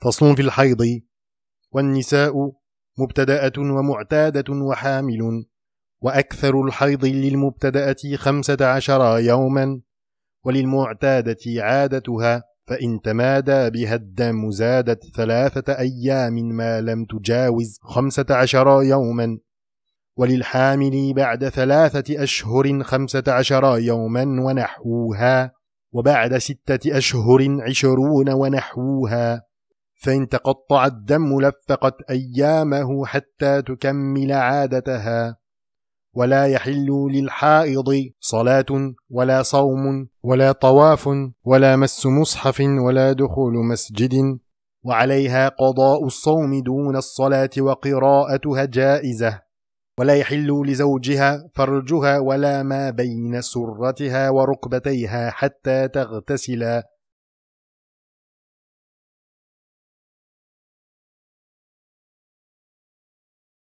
فصل في الحيض والنساء مبتدأة ومعتادة وحامل وأكثر الحيض للمبتدأة خمسة عشر يوما وللمعتادة عادتها فإن تمادى بها الدم زادت ثلاثة أيام ما لم تجاوز خمسة عشر يوما وللحامل بعد ثلاثة أشهر خمسة عشر يوما ونحوها وبعد ستة أشهر عشرون ونحوها فإن تقطع الدم لفقت أيامه حتى تكمل عادتها ولا يحل للحائض صلاة ولا صوم ولا طواف ولا مس مصحف ولا دخول مسجد وعليها قضاء الصوم دون الصلاة وقراءتها جائزة ولا يحل لزوجها فرجها ولا ما بين سرتها وركبتيها حتى تغتسلا